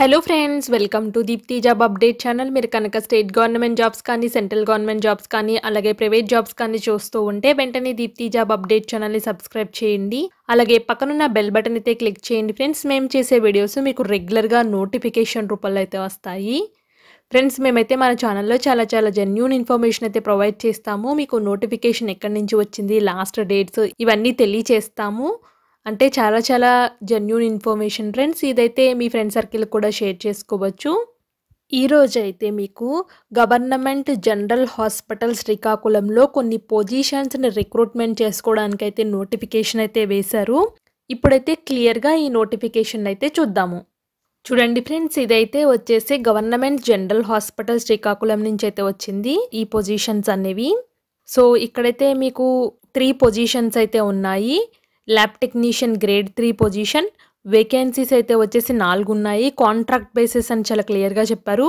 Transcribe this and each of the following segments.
hello friends welcome to Deepthi job update channel మీరు కనుక state government jobs కానీ central government jobs కానీ అలాగే ప్రైవేట్ జాబ్స్ కానీ చూస్తూ ఉంటే వెంటనే దీప్తి జాబ్ అప్డేట్ ఛానల్ని సబ్స్క్రైబ్ చేయండి అలాగే పక్కనున్న బెల్ బటన్ అయితే క్లిక్ చేయండి ఫ్రెండ్స్ మేము చేసే వీడియోస్ మీకు రెగ్యులర్గా నోటిఫికేషన్ రూపంలో అయితే వస్తాయి ఫ్రెండ్స్ మేమైతే మన ఛానల్లో చాలా చాలా జెన్యున్ ఇన్ఫర్మేషన్ అయితే ప్రొవైడ్ చేస్తాము మీకు నోటిఫికేషన్ ఎక్కడి నుంచి వచ్చింది లాస్ట్ డేట్స్ ఇవన్నీ తెలియచేస్తాము అంటే చాలా చాలా జెన్యున్ ఇన్ఫర్మేషన్ ఫ్రెండ్స్ ఇదైతే మీ ఫ్రెండ్ సర్కిల్ కూడా షేర్ చేసుకోవచ్చు ఈరోజైతే మీకు గవర్నమెంట్ జనరల్ హాస్పిటల్స్ శ్రీకాకుళంలో కొన్ని పొజిషన్స్ని రిక్రూట్మెంట్ చేసుకోవడానికైతే నోటిఫికేషన్ అయితే వేశారు ఇప్పుడైతే క్లియర్గా ఈ నోటిఫికేషన్ అయితే చూద్దాము చూడండి ఫ్రెండ్స్ ఇదైతే వచ్చేసి గవర్నమెంట్ జనరల్ హాస్పిటల్ శ్రీకాకుళం నుంచి అయితే వచ్చింది ఈ పొజిషన్స్ అనేవి సో ఇక్కడైతే మీకు త్రీ పొజిషన్స్ అయితే ఉన్నాయి lab technician grade three position vacancies అయితే వచ్చేసి నాలుగు ఉన్నాయి కాంట్రాక్ట్ బేసిస్ అని చాలా క్లియర్గా చెప్పారు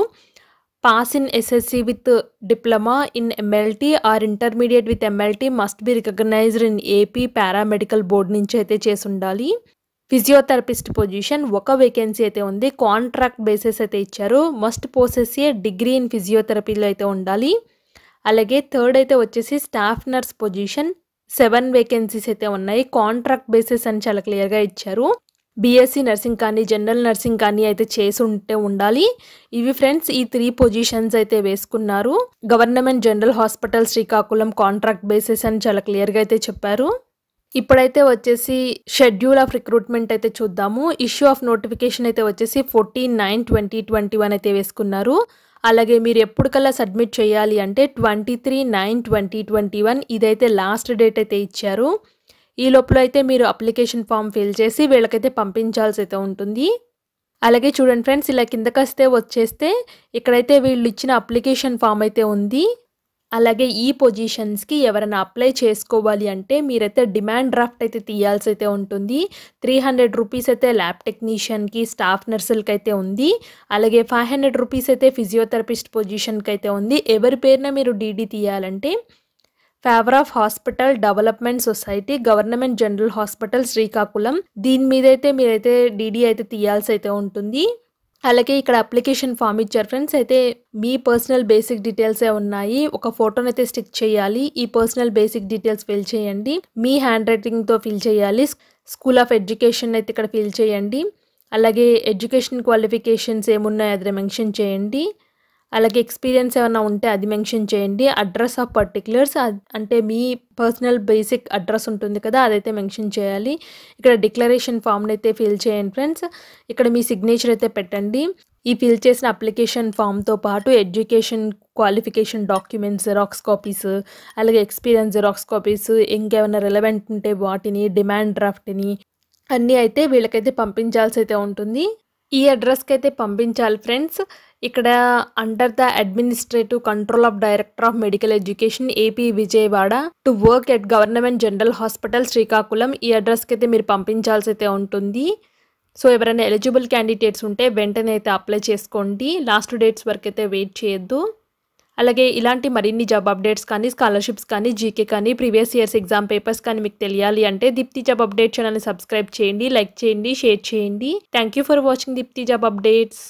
pass in SSC with diploma in MLT or intermediate with MLT must be recognised in AP paramedical board నుంచి అయితే చేసి ఉండాలి ఫిజియోథెరపిస్ట్ పొజిషన్ ఒక వేకెన్సీ అయితే ఉంది కాంట్రాక్ట్ బేసిస్ అయితే ఇచ్చారు must possess a degree in ఫిజియోథెరపీలో అయితే ఉండాలి అలాగే థర్డ్ అయితే వచ్చేసి staff nurse position seven vacancies అయితే ఉన్నాయి కాంట్రాక్ట్ బేసిస్ అని చాలా క్లియర్గా ఇచ్చారు బీఎస్సీ నర్సింగ్ కానీ జనరల్ నర్సింగ్ కానీ అయితే చేసి ఉంటే ఉండాలి ఇవి ఫ్రెండ్స్ ఈ త్రీ పొజిషన్స్ అయితే వేసుకున్నారు government general hospital Srikakulam contract basis అని చాలా క్లియర్గా అయితే చెప్పారు ఇప్పుడైతే వచ్చేసి షెడ్యూల్ ఆఫ్ రిక్రూట్మెంట్ అయితే చూద్దాము ఇష్యూ ఆఫ్ నోటిఫికేషన్ అయితే వచ్చేసి forty nine twenty twenty one అయితే వేసుకున్నారు అలాగే మీరు ఎప్పటికల్లా సబ్మిట్ చేయాలి అంటే twenty three nine twenty twenty one ఇదైతే లాస్ట్ డేట్ అయితే ఇచ్చారు ఈ లోపల అయితే మీరు అప్లికేషన్ ఫామ్ ఫిల్ చేసి వీళ్ళకైతే పంపించాల్సి అయితే ఉంటుంది అలాగే చూడండి ఫ్రెండ్స్ ఇలా కిందకొస్తే వచ్చేస్తే ఇక్కడైతే వీళ్ళు ఇచ్చిన అప్లికేషన్ ఫామ్ అయితే ఉంది అలాగే ఈ పొజిషన్స్కి ఎవరైనా అప్లై చేసుకోవాలి అంటే మీరైతే డిమాండ్ డ్రాఫ్ట్ అయితే తీయాల్సి అయితే ఉంటుంది త్రీ హండ్రెడ్ రూపీస్ అయితే ల్యాబ్ టెక్నీషియన్కి స్టాఫ్ నర్సులకి అయితే ఉంది అలాగే ఫైవ్ హండ్రెడ్ రూపీస్ అయితే ఫిజియోథెరపిస్ట్ పొజిషన్కి అయితే ఉంది ఎవరి పేరున మీరు డీడీ తీయాలంటే favour of hospital development society government general hospital Srikakulam దీని మీద అయితే మీరైతే డీడీ అయితే తీయాల్సి అయితే ఉంటుంది అలాగే ఇక్కడ అప్లికేషన్ ఫామ్ ఇచ్చారు ఫ్రెండ్స్ అయితే మీ పర్సనల్ బేసిక్ డీటెయిల్సే ఉన్నాయి ఒక ఫోటోని అయితే స్టిక్ చేయాలి ఈ పర్సనల్ బేసిక్ డీటెయిల్స్ ఫిల్ చేయండి మీ హ్యాండ్ రైటింగ్తో ఫిల్ చేయాలి స్కూల్ ఆఫ్ ఎడ్యుకేషన్ అయితే ఇక్కడ ఫిల్ చేయండి అలాగే ఎడ్యుకేషన్ క్వాలిఫికేషన్స్ ఏమున్నాయో అది మెన్షన్ చేయండి అలాగే ఎక్స్పీరియన్స్ ఏమైనా ఉంటే అది మెన్షన్ చేయండి అడ్రస్ ఆఫ్ పర్టిక్యులర్స్ అంటే మీ పర్సనల్ బేసిక్ అడ్రస్ ఉంటుంది కదా అదైతే మెన్షన్ చేయాలి ఇక్కడ డిక్లరేషన్ ఫామ్ని అయితే ఫిల్ చేయండి ఫ్రెండ్స్ ఇక్కడ మీ సిగ్నేచర్ అయితే పెట్టండి ఈ ఫిల్ చేసిన అప్లికేషన్ ఫామ్తో పాటు education qualification documents xerox copies అలాగే ఎక్స్పీరియన్స్ జిరాక్స్ కాపీస్ ఇంకేమైనా రిలవెంట్ ఉంటే వాటిని డిమాండ్ డ్రాఫ్ట్ని అన్నీ అయితే వీళ్ళకైతే పంపించాల్సి అయితే ఉంటుంది ఈ అడ్రస్కి అయితే పంపించాలి ఫ్రెండ్స్ ఇక్కడ under the administrative control of director of medical education AP Vijayawada to work at government general hospital Srikakulam ఈ అడ్రస్కి అయితే మీరు పంపించాల్సి అయితే ఉంటుంది సో ఎవరైనా ఎలిజిబుల్ క్యాండిడేట్స్ ఉంటే వెంటనే అయితే అప్లై చేసుకోండి లాస్ట్ డేట్స్ వరకు అయితే వెయిట్ చేయొద్దు అలాగే ఇలాంటి మరిన్ని జాబ్ అప్డేట్స్ కానీ స్కాలర్షిప్స్ కానీ జీకే కానీ ప్రీవియస్ ఇయర్స్ ఎగ్జామ్ పేపర్స్ కానీ మీకు తెలియాలి అంటే దీప్తి జాబ్ అప్డేట్ ఛానల్ని సబ్స్క్రైబ్ చేయండి లైక్ చేయండి షేర్ చేయండి thank you for watching Deepthi job updates